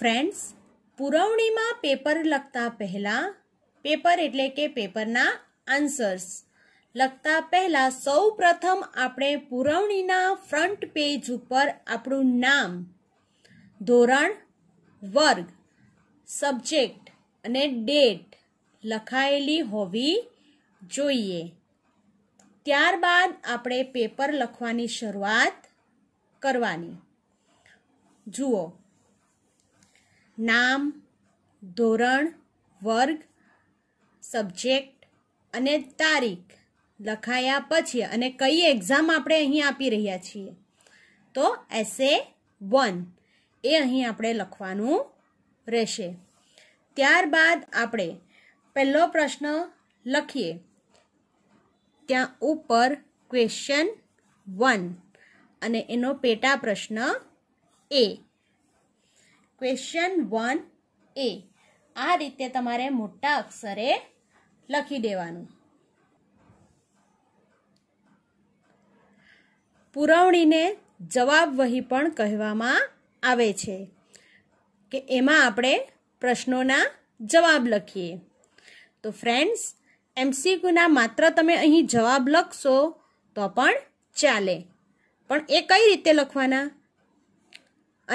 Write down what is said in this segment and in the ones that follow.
friends પુરવણીમાં paper લખતા પહેલાં paper એટલે કે પેપરના આન્સર્સ લખતા પહેલાં સૌ પ્રથમ આપણે પુરવણીના ફ્રન્ટ પેજ ઉપર આપણું નામ ધોરણ વર્ગ સબ્જેક્ટ અને ડેટ લખાયેલી હોવી જોઈએ ત્યારબાદ આપણે પેપર લખવાની શરૂઆત કરવાની જુઓ નામ ધોરણ વર્ગ સબ્જેક્ટ અને તારીખ લખાયા પછી અને કઈ એક્ઝામ આપણે અહીં આપી રહ્યા છીએ તો એસે વન એ અહીં આપણે લખવાનું રહેશે ત્યારબાદ આપણે પહેલો પ્રશ્ન લખીએ ત્યાં ઉપર ક્વેશ્ચન વન અને એનો પેટા પ્રશ્ન એ ક્વેશ્ચન વન એ આ રીતે તમારે મોટા અક્ષરે લખી દેવાનું પુરવણીને જવાબ વહી પણ કહેવામાં આવે છે કે એમાં આપણે પ્રશ્નોના જવાબ લખીએ તો ફ્રેન્ડ્સ એમસીક્યુના માત્ર તમે અહીં જવાબ લખશો તો પણ ચાલે પણ એ કઈ રીતે લખવાના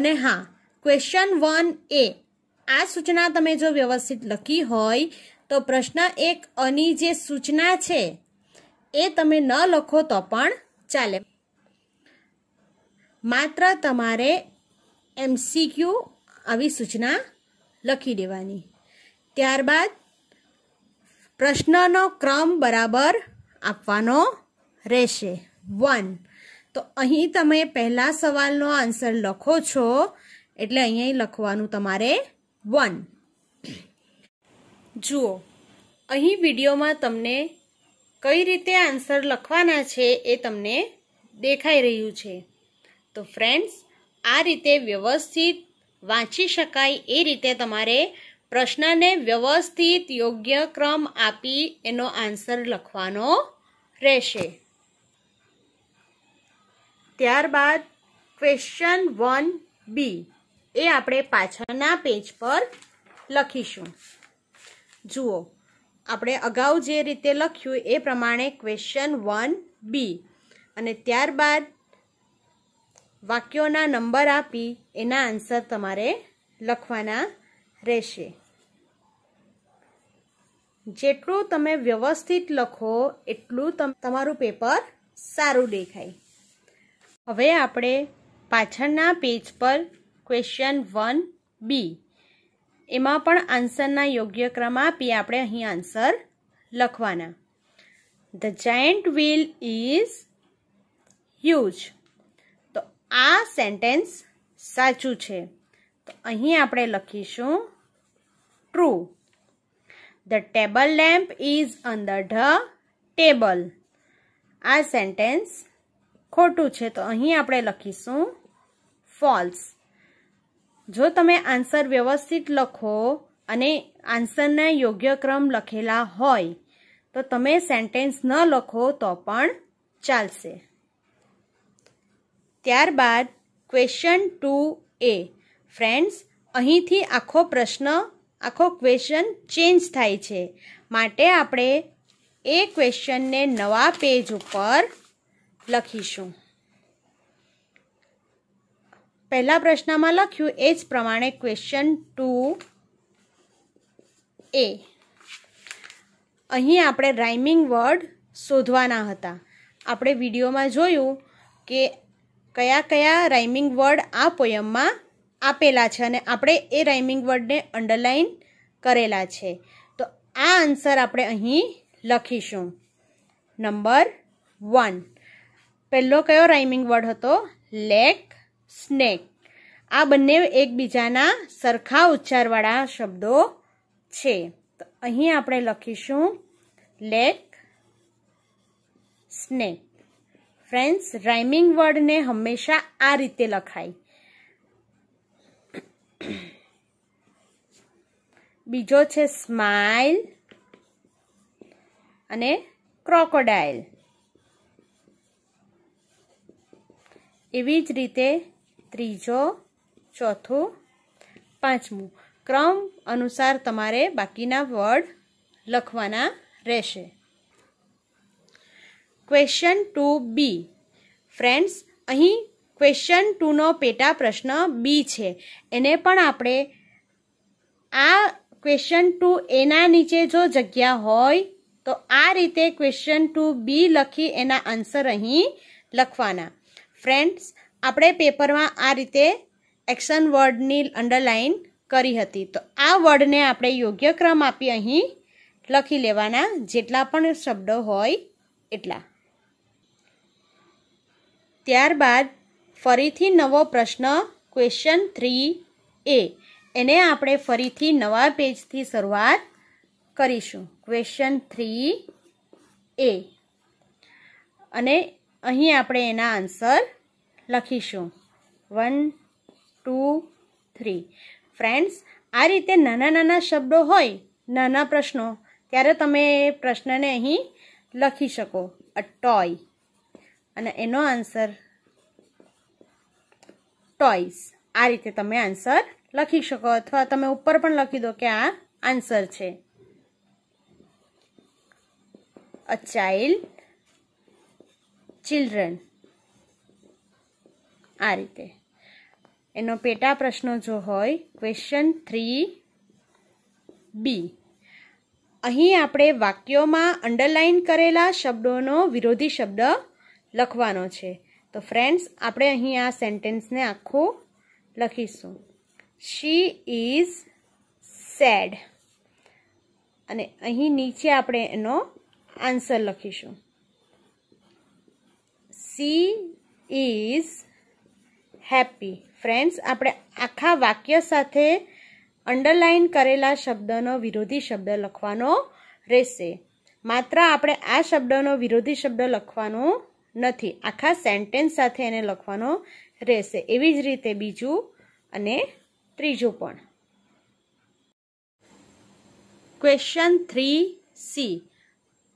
અને હા ક્વેશ્ચન વન એ આ સૂચના તમે જો વ્યવસ્થિત લખી હોય તો પ્રશ્ન એક અની જે સૂચના છે એ તમે ન લખો તો પણ ચાલે માત્ર તમારે એમસીક્યુ આવી સૂચના લખી દેવાની ત્યારબાદ પ્રશ્નનો ક્રમ બરાબર આપવાનો રહેશે વન તો અહીં તમે પહેલા સવાલનો આન્સર લખો છો એટલે અહીંયા લખવાનું તમારે વન જુઓ અહીં વિડીયોમાં તમને કઈ રીતે આન્સર લખવાના છે એ તમને દેખાઈ રહ્યું છે તો ફ્રેન્ડ્સ આ રીતે વ્યવસ્થિત વાંચી શકાય એ રીતે તમારે પ્રશ્નને વ્યવસ્થિત યોગ્ય ક્રમ આપી એનો આન્સર લખવાનો રહેશે ત્યારબાદ ક્વેશ્ચન વન બી એ આપણે પાછળના પેજ પર લખીશું જુઓ આપણે અગાઉ જે રીતે લખ્યું એ પ્રમાણે ક્વેશ્ચન વન બી અને ત્યારબાદ વાક્યોના નંબર આપી એના આન્સર તમારે લખવાના રહેશે જેટલું તમે વ્યવસ્થિત લખો એટલું તમારું પેપર સારું દેખાય હવે આપણે પાછળના પેજ પર ક્વેશ્ચન વન બી એમાં પણ આન્સરના યોગ્ય ક્રમ આપી આપણે અહીં આન્સર લખવાના the giant wheel is huge તો આ સેન્ટેન્સ સાચું છે તો અહીં આપણે લખીશું true the table lamp is અંદર ધ ટેબલ આ સેન્ટેન્સ ખોટું છે તો અહીં આપણે લખીશું ફોલ્સ જો તમે આન્સર વ્યવસ્થિત લખો અને આન્સરના યોગ્ય ક્રમ લખેલા હોય તો તમે સેન્ટેન્સ ન લખો તો પણ ચાલશે ત્યારબાદ ક્વેશ્ચન ટુ એ ફ્રેન્ડ્સ અહીંથી આખો પ્રશ્ન આખો ક્વેશ્ચન ચેન્જ થાય છે માટે આપણે એ ક્વેશ્ચનને નવા પેજ ઉપર લખીશું પહેલા પ્રશ્નમાં લખ્યું એ જ પ્રમાણે ક્વેશ્ચન ટુ એ અહીં આપણે રાઇમિંગ વર્ડ શોધવાના હતા આપણે વિડીયોમાં જોયું કે કયા કયા રાઇમિંગ વર્ડ આ પોયમમાં આપેલા છે અને આપણે એ રાઇમિંગ વર્ડને અંડરલાઇન કરેલા છે તો આ આન્સર આપણે અહીં લખીશું નંબર વન પહેલો કયો રાઇમિંગ વર્ડ હતો લેક સ્નેક આ બંને એકબીજાના સરખા ઉચ્ચારવાળા શબ્દો છે તો અહીં આપણે લખીશું લેક સ્નેક ફ્રેન્ડ્સ રાઇમિંગ વર્ડને હંમેશા આ રીતે લખાય બીજો છે સ્માઇલ અને ક્રોકોડાઇલ એવી જ રીતે ત્રીજો ચોથું પાંચમું ક્રમ અનુસાર તમારે બાકીના વર્ડ લખવાના રહેશે ક્વેશ્ચન ટુ બી ફ્રેન્ડ્સ અહીં ક્વેશ્ચન ટુનો પેટા પ્રશ્ન બી છે એને પણ આપણે આ ક્વેશ્ચન ટુ એના નીચે જો જગ્યા હોય તો આ રીતે ક્વેશ્ચન ટુ બી લખી એના આન્સર અહીં લખવાના ફ્રેન્ડ્સ આપણે પેપરમાં આ રીતે એક્શન વર્ડની અંડરલાઇન કરી હતી તો આ વર્ડને આપણે યોગ્ય ક્રમ આપી અહીં લખી લેવાના જેટલા પણ શબ્દો હોય એટલા ત્યારબાદ ફરીથી નવો પ્રશ્ન ક્વેશ્ચન થ્રી એ એને આપણે ફરીથી નવા પેજથી શરૂઆત કરીશું ક્વેશ્ચન થ્રી એ અને અહીં આપણે એના આન્સર લખીશું વન ટુ થ્રી ફ્રેન્ડ્સ આ રીતે નાના નાના શબ્દો હોય નાના પ્રશ્નો ત્યારે તમે એ પ્રશ્નને અહીં લખી શકો અ ટોય અને એનો આન્સર ટોયસ આ રીતે તમે આન્સર લખી શકો અથવા તમે ઉપર પણ લખી દો કે આ આન્સર છે અ ચાઇલ્ડ ચિલ્ડ્રન આ રીતે એનો પેટા પ્રશ્નો જો હોય ક્વેશ્ચન થ્રી બી અહીં આપણે વાક્યોમાં અંડરલાઇન કરેલા શબ્દોનો વિરોધી શબ્દ લખવાનો છે તો ફ્રેન્ડ્સ આપણે અહીં આ સેન્ટેન્સને આખું લખીશું શી ઇઝ સેડ અને અહીં નીચે આપણે એનો આન્સર લખીશું સી ઇઝ હેપી ફ્રેન્ડ્સ આપણે આખા વાક્ય સાથે અંડરલાઇન કરેલા શબ્દનો વિરોધી શબ્દ લખવાનો રહેશે માત્ર આપણે આ શબ્દનો વિરોધી શબ્દ લખવાનો નથી આખા સેન્ટેન્સ સાથે એને લખવાનો રહેશે એવી જ રીતે બીજું અને ત્રીજું પણ ક્વેશ્ચન થ્રી સી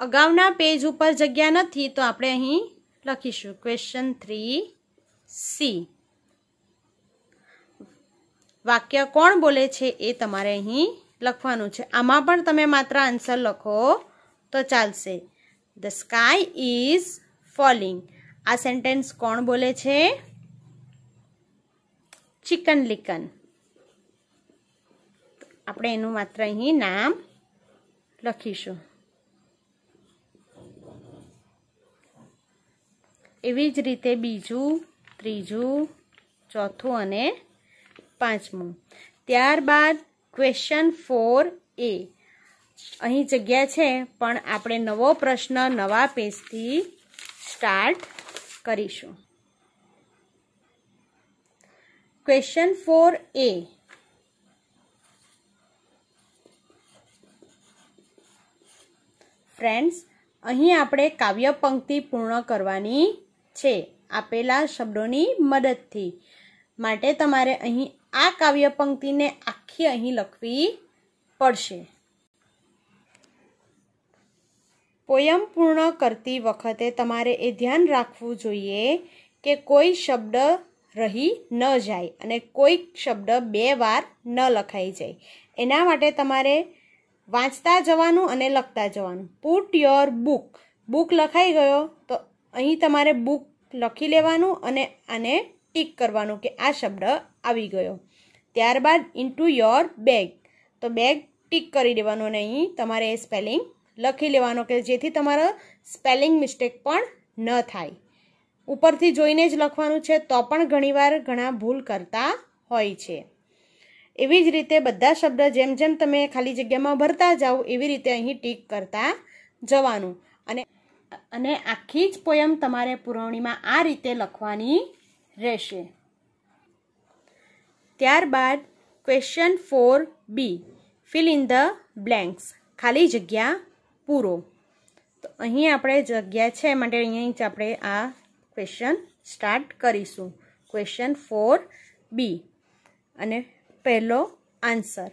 અગાઉના પેજ ઉપર જગ્યા નથી તો આપણે અહીં લખીશું ક્વેશ્ચન થ્રી સી વાક્ય કોણ બોલે છે એ તમારે અહીં લખવાનું છે આમાં પણ તમે માત્ર આન્સર લખો તો ચાલશે ધ સ્કાય ઇઝ ફોલિંગ આ સેન્ટેન્સ કોણ બોલે છે ચિકન લિકન આપણે એનું માત્ર અહીં નામ લખીશું એવી જ રીતે બીજું ત્રીજું ચોથું અને પાંચમું ત્યારબાદ ક્વેશ્ચન ફોર એ અહીં જગ્યા છે પણ આપણે નવો પ્રશ્ન નવા પેજથી સ્ટાર્ટ કરીશું ક્વેશ્ચન ફોર એ ફ્રેન્ડ્સ અહીં આપણે કાવ્ય પંક્તિ પૂર્ણ કરવાની છે આપેલા શબ્દોની મદદથી માટે તમારે અહીં આ કાવ્ય પંક્તિને આખી અહીં લખવી પડશે પોયમ પૂર્ણ કરતી વખતે તમારે એ ધ્યાન રાખવું જોઈએ કે કોઈ શબ્દ રહી ન જાય અને કોઈ શબ્દ બે વાર ન લખાઈ જાય એના માટે તમારે વાંચતા જવાનું અને લખતા જવાનું પુટ યોર બુક બુક લખાઈ ગયો તો અહીં તમારે બુક લખી લેવાનું અને આને ટીક કરવાનું કે આ શબ્દ આવી ગયો ત્યારબાદ ઇન્ટુ યોર બેગ તો બેગ ટીક કરી દેવાનો અને અહીં તમારે એ સ્પેલિંગ લખી લેવાનો કે જેથી તમારો સ્પેલિંગ મિસ્ટેક પણ ન થાય ઉપરથી જોઈને જ લખવાનું છે તો પણ ઘણીવાર ઘણા ભૂલ કરતા હોય છે એવી જ રીતે બધા શબ્દ જેમ જેમ તમે ખાલી જગ્યામાં ભરતા જાઓ એવી રીતે અહીં ટીક કરતા જવાનું અને અને આખી જ પોયમ તમારે પુરવણીમાં આ રીતે લખવાની રહેશે ત્યારબાદ question four B fill in the blanks ખાલી જગ્યા પૂરો તો અહીં આપણે જગ્યા છે માટે જ આપણે આ ક્વેશ્ચન સ્ટાર્ટ કરીશું ક્વેશ્ચન ફોર બી અને પહેલો answer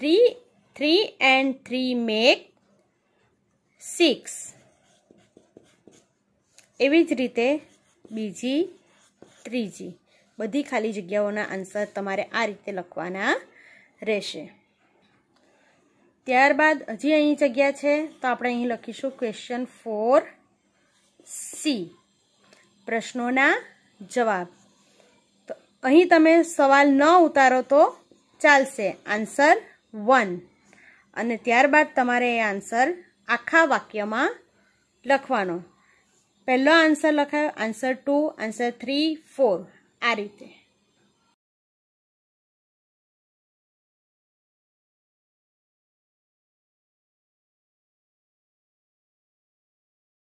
three three and three make six એવી જ રીતે બીજી ત્રીજી બધી ખાલી જગ્યાઓના આન્સર તમારે આ રીતે લખવાના રહેશે ત્યારબાદ હજી અહીં જગ્યા છે તો આપણે અહીં લખીશું ક્વેશ્ચન ફોર સી પ્રશ્નોના જવાબ તો અહીં તમે સવાલ ન ઉતારો તો ચાલશે આન્સર વન અને ત્યારબાદ તમારે એ આન્સર આખા વાક્યમાં લખવાનો પહેલો આન્સર લખાયો answer two answer three four આ રીતે